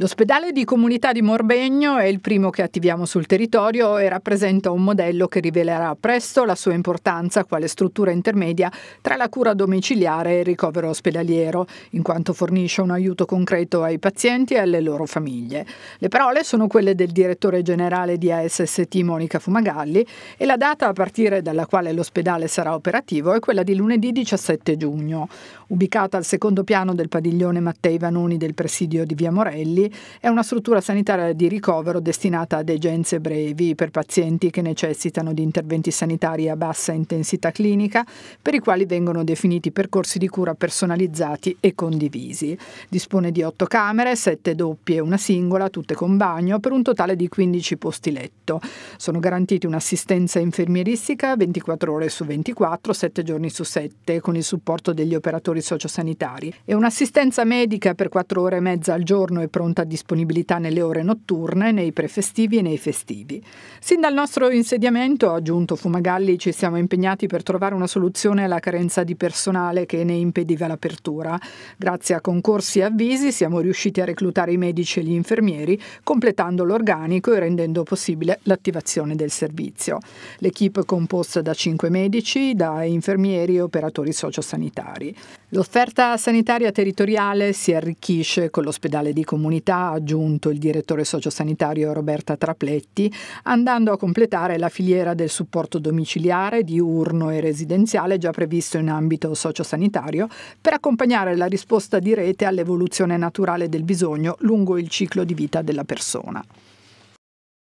L'ospedale di comunità di Morbegno è il primo che attiviamo sul territorio e rappresenta un modello che rivelerà presto la sua importanza quale struttura intermedia tra la cura domiciliare e il ricovero ospedaliero, in quanto fornisce un aiuto concreto ai pazienti e alle loro famiglie. Le parole sono quelle del direttore generale di ASST Monica Fumagalli e la data a partire dalla quale l'ospedale sarà operativo è quella di lunedì 17 giugno. Ubicata al secondo piano del padiglione Mattei Vanoni del presidio di Via Morelli, è una struttura sanitaria di ricovero destinata a degenze brevi per pazienti che necessitano di interventi sanitari a bassa intensità clinica, per i quali vengono definiti percorsi di cura personalizzati e condivisi. Dispone di otto camere, sette doppie e una singola, tutte con bagno, per un totale di 15 posti letto. Sono garantiti un'assistenza infermieristica 24 ore su 24, 7 giorni su 7, con il supporto degli operatori sociosanitari e un'assistenza medica per 4 ore e mezza al giorno e pronta pronta disponibilità nelle ore notturne, nei prefestivi e nei festivi. Sin dal nostro insediamento, ha aggiunto Fumagalli, ci siamo impegnati per trovare una soluzione alla carenza di personale che ne impediva l'apertura. Grazie a concorsi e avvisi siamo riusciti a reclutare i medici e gli infermieri, completando l'organico e rendendo possibile l'attivazione del servizio. L'equipe è composta da cinque medici, da infermieri e operatori sociosanitari. L'offerta sanitaria territoriale si arricchisce con l'ospedale di comunità sanità ha aggiunto il direttore sociosanitario Roberta Trapletti, andando a completare la filiera del supporto domiciliare, diurno e residenziale già previsto in ambito sociosanitario, per accompagnare la risposta di rete all'evoluzione naturale del bisogno lungo il ciclo di vita della persona.